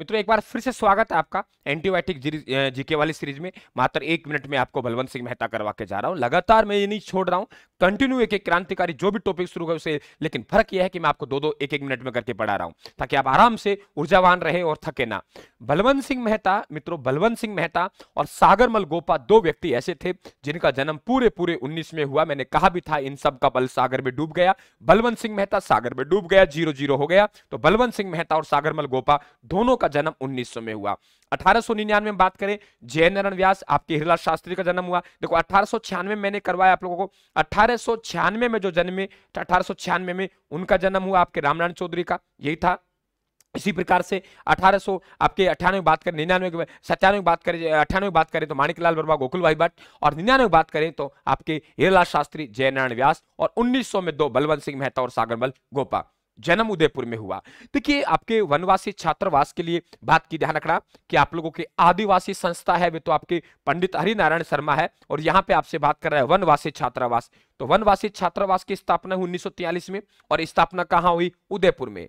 मित्रों एक बार फिर से स्वागत है आपका एंटीबायोटिक जीके वाली सीरीज में मात्र एक मिनट में आपको बलवंत सिंह मेहता करवा के जा रहा हूं लगातार मैं ये नहीं छोड़ रहा हूं कंटिन्यू एक एक क्रांतिकारी जो भी टॉपिक शुरू उसे लेकिन फर्क यह है कि मैं आपको दो दो एक एक मिनट में करके पढ़ा रहा हूं ताकि आप आराम से ऊर्जावान रहे और थके ना बलवंत सिंह मेहता मित्रों बलवंत सिंह मेहता और सागरमल गोपा दो व्यक्ति ऐसे थे जिनका जन्म पूरे पूरे उन्नीस में हुआ मैंने कहा भी था इन सब का बल सागर में डूब गया बलवंत सिंह मेहता सागर में डूब गया जीरो जीरो हो गया तो बलवंत सिंह मेहता और सागरमल गोपा दोनों का जन्म 1900 में हुआ 1899 में बात करें जय नारायण व्यास आपके हिरला शास्त्री का जन्म हुआ देखो अठारह में मैंने करवाया आप लोगों को अठारह में जो जन्मे अठारह में उनका जन्म हुआ आपके रामनारायण चौधरी का यही था इसी प्रकार से 1800 आपके अठानवे बात करें निन्यानवे की सत्तानवे बात करें अठानवे बात करें तो माणिकलाल वर्मा गोकुल भाई भट्ट और निन्यानवे बात करें तो आपके हिरलाल शास्त्री जयनारायण व्यास और 1900 में दो बलवंत सिंह मेहता और सागरबल गोपा जन्म उदयपुर में हुआ देखिए आपके वनवासी छात्रावास के लिए बात की ध्यान रखना कि आप लोगों के आदिवासी संस्था है वे तो आपके पंडित हरिनारायण शर्मा है और यहाँ पे आपसे बात कर रहा है वनवासी छात्रावास तो वनवासी छात्रावास की स्थापना हुई उन्नीस में और स्थापना कहाँ हुई उदयपुर में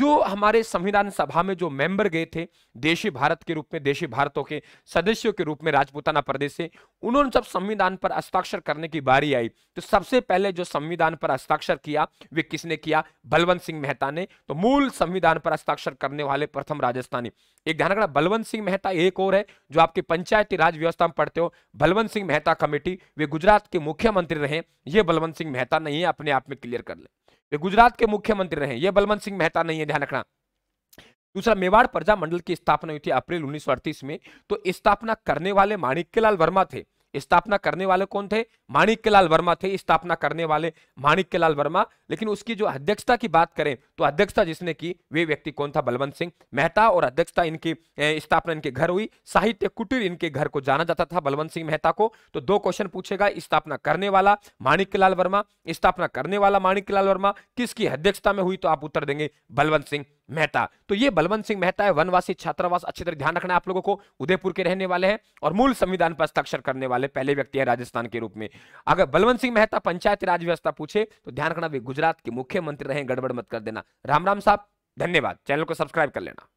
जो हमारे संविधान सभा में जो मेंबर गए थे देशी भारत के रूप में देशी भारतों के सदस्यों के रूप में राजपूताना प्रदेश से उन्होंने जब संविधान पर हस्ताक्षर करने की बारी आई तो सबसे पहले जो संविधान पर हस्ताक्षर किया वे किसने किया बलवंत सिंह मेहता ने तो मूल संविधान पर हस्ताक्षर करने वाले प्रथम राजस्थानी एक ध्यान रखना बलवंत सिंह मेहता एक और है जो आपके पंचायती राज व्यवस्था में पढ़ते हो बलवंत सिंह मेहता कमेटी वे गुजरात के मुख्यमंत्री रहे ये बलवंत सिंह मेहता नहीं है अपने आप में क्लियर कर ले ये गुजरात के मुख्यमंत्री रहे ये बलवंत सिंह मेहता नहीं है ध्यान रखना दूसरा मेवाड़ प्रजा मंडल की स्थापना हुई थी अप्रैल उन्नीस में तो स्थापना करने वाले माणिक्यलाल वर्मा थे स्थापना करने वाले कौन थे माणिक्य लाल वर्मा थे स्थापना करने वाले माणिक्य वर्मा लेकिन उसकी जो अध्यक्षता की बात करें तो अध्यक्षता जिसने की वे व्यक्ति कौन था बलवंत सिंह मेहता और अध्यक्षता इनकी स्थापना इनके घर हुई साहित्य कुटीर इनके घर को जाना जाता था बलवंत सिंह मेहता को तो दो क्वेश्चन पूछेगा स्थापना करने वाला माणिक्य लाल वर्मा स्थापना करने वाला माणिक्यलाल वर्मा किसकी अध्यक्षता में हुई तो आप उत्तर देंगे बलवंत सिंह मेहता तो ये बलवंत सिंह मेहता है वनवासी छात्रावास अच्छी तरह ध्यान रखना आप लोगों को उदयपुर के रहने वाले हैं और मूल संविधान पर हस्ताक्षर करने वाले पहले व्यक्ति है राजस्थान के रूप में अगर बलवंत सिंह मेहता पंचायत राज व्यवस्था पूछे तो ध्यान रखना गुजरात के मुख्यमंत्री रहे गड़बड़ मत कर देना राम राम साहब धन्यवाद चैनल को सब्सक्राइब कर लेना